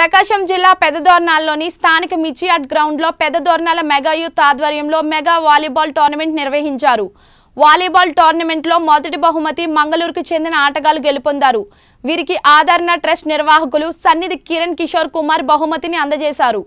ప్రకాశం జిల్లా పెదదోర్నాల్లోని స్థానిక మిచియాట్ గ్రౌండ్లో పెదదోర్నాల మెగా యూత్ ఆధ్వర్యంలో మెగా వాలీబాల్ టోర్నమెంట్ నిర్వహించారు వాలీబాల్ టోర్నమెంట్లో మొదటి బహుమతి మంగళూరుకు చెందిన ఆటగాళ్లు గెలుపొందారు వీరికి ఆదరణ ట్రస్ట్ నిర్వాహకులు సన్నిధి కిరణ్ కిషోర్ కుమార్ బహుమతిని అందజేశారు